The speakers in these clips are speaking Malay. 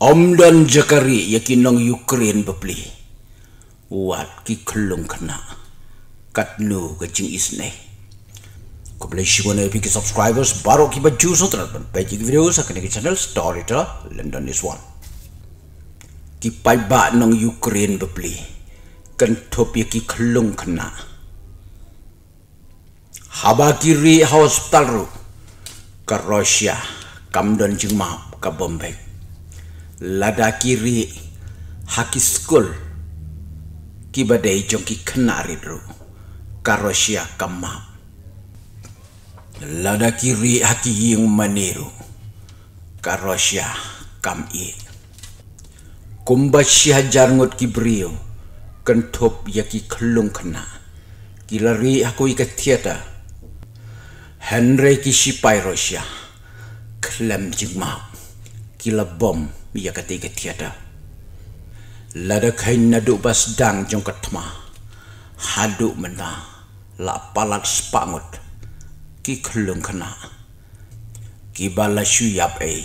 Omdan Jakari yakin nong Ukraine bepli. Wat ki kelung kena. Kat lu kecing isne. Ko boleh syukur nabi ki subscribers baru ki baju sotra pun. Pagi video sa kena ki channel Storyter London is one. Ki paiba nong Ukraine bepli. Kan top ki kelung kena. Haba kiri hospital ru. Ka Russia. Kamdan jing maap ke Bombay. Lada kiri haki skul ki badai jong ki kena ri karosia kama Lada kiri haki yung maniru karosia kam i kumba si hajar ngot ki brio kentop yaki ki kelung kena kilari aku ikat tiada Henry ki sipai Rusia klem jigma kila bom ia ketiga tiada. Lada kain naduk bas dang jong ketma. Haduk mena la palak spangut. Ki kelung kena. Ki bala syuyap e.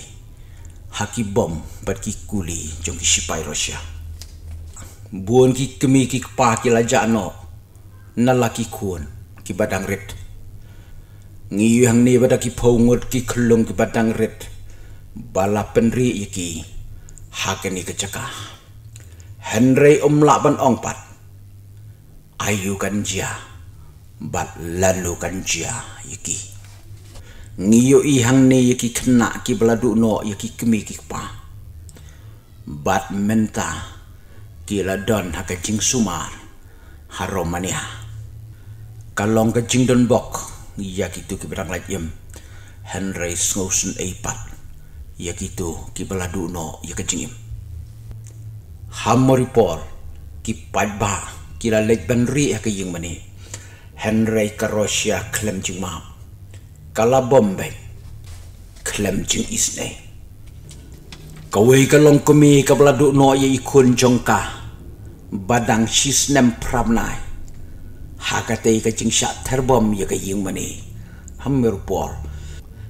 Haki bom bat ki kuli jong ki sipai rosya. Buon ki kemi ki kepa ki lajak no. Nala ki kuon ki badang rit. Ngiyuhang ni pada pungut ki kelung ki badang rit. Bala penri iki hakeni keceka. Henry umlak ban ongpat. Ayu kan jia. Bat lalu kan jia. Yiki. Ngiyo ihang ni yiki kena ki beladu no yiki kemi kikpa. Bat menta. ladon don hakecing sumar. Haromania. Kalong kecing don bok. Yaki tu kibirang lajim. Henry Snowson Eipat iaitu ya kibala duno ia ya kecingim. Hamori por kipad ba kila leg benri ia ya kejing mani. Henry Karosia klem jing ma. Kala bombe klem jing isne. Kawai kalong kumi kibala duno ia ikun jongka. Badang sis nem pramnai. Hakate ika jing syak terbom ia kejing mani. Hamori por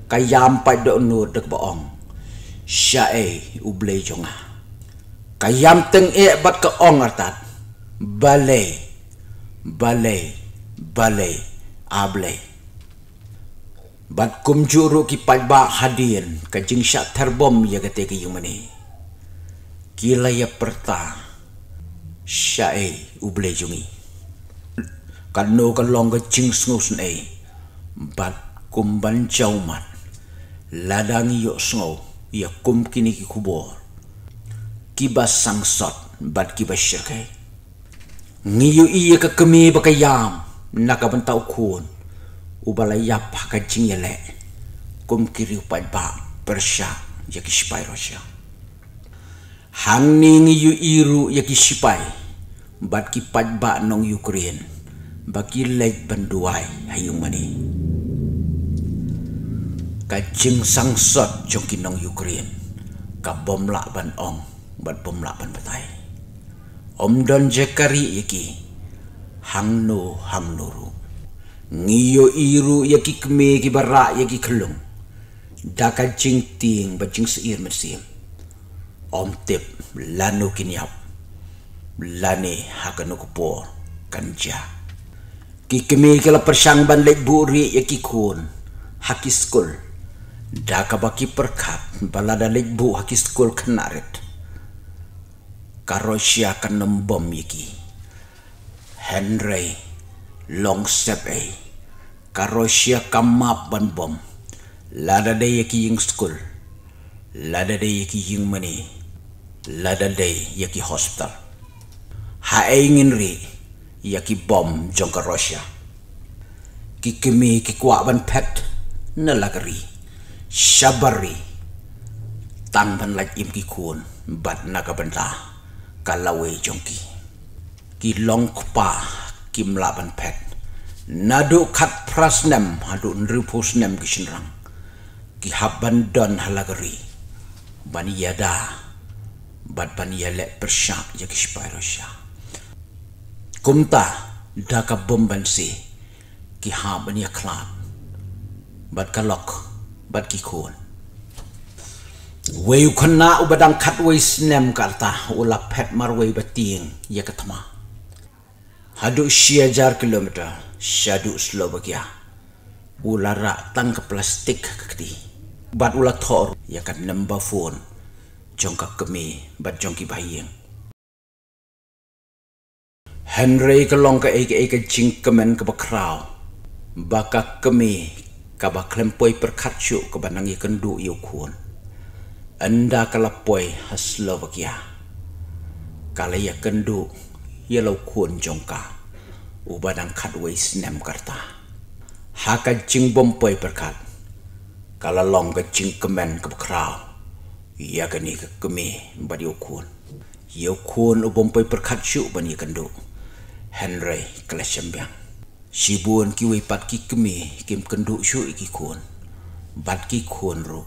kayam pai do nu dek baong syae ublei jonga kayam teng e bat ke ong artat balai balai balai ablai bat kum juru ki ba hadir ke jing sya terbom ya kate ki yung mani kila ya perta syae ublei jungi kanu ke kan long ke jing sngus bat kum ban jauman ladang yo sngau ia kum kini ki kubur kiba sangsot bat kiba syirkai ngiyu iya ke kemi bakayam nak bentau kun ubala ya pakai jing yele kum kiri upai ba persya ya ki sipai rosya hang ni ngiyu iru ya ki sipai bat ki pat ba nong ukraine bakil lej benduai hayung manih kacing sangsot cokinong Ukraine kabom ban ong ban bom ban patay om don jekari iki hangno hamnuru ngiyo iru yaki kme ki bara yaki kelung da kacing ting bacing seir mesim om tip lanu kiniap, lani hakanu kepor kanja ki kme ha kala kan persang lek buri yaki kun hakiskul da ka baki perkat bala da bu haki kenarit Karosia akan nembom yiki Henry long step a e. Karosia Rusia kan ban bom lada da yiki ying skul lada da yiki ying mani lada da yiki hospital ha e ingin ri yaki bom jong ka Rusia ki ban pet na Shabari tang ban lai im ki khun bat na ka ban ta ka lawe jong ki ki long pa kim la ban pet na du pras nem ha du ru pus nem ki shin ki hab ban don halagari ban yada bat ban yale persyak je ki spai rosha kum ta da ka bom si ki ha ban ya bat ka lok บัดกี่คนวัยคนน้าอุบดังคัดวัยสเนมกัลตาอุลับแพทมารวัยบัตียงยากธรรมฮัดุเชียจาร์กิโลเมตรชาดุสโลบกยาอุลาระตั้งกับพลาสติกกักดีบัดอุลาทอร์ยากันนัมบาฟอนจงกับกมีบัดจงกิบายิงเฮนรีก็ลองกับเอกเอกจิงกัมเมนกับคราวบักกับกมีกับคลมป่วยประคัดชุกับนังยีกันดูยูควรอันดากลับป่วยฮัสลวกยากาลยกันดูยเราควรจงกาอุบาดังคัดไว้สนมกัตาหากจึงบ่มป่วยประคัดกาลลองกจึงกแมนกับคราวยากันนี้ก็กมีบัดยูควรยูควรอุบมป่วยประคัดชุบันยีกันดูเฮนรีกลชมบังชีบวนกิเวปัดกิกมีเกมกันดุชูอีกคนบัดกิคนรุก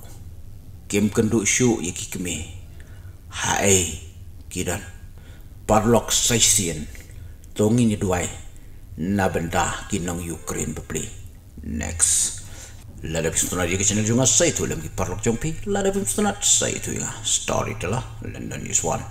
เกมกันดุชูอีกกมีหาเอกิดันปาร์ล็อกไซเซียนตรงนี้ด้วยนาบันดากินองยูเครนไปเลย next ลาเดฟิสตันาดีกับช่องจงอาศัยถุยเลมกิปาร์ล็อกจงพีลาเดฟิสตันาดใส่ถุยอ่ะ story เดล่ะ London News One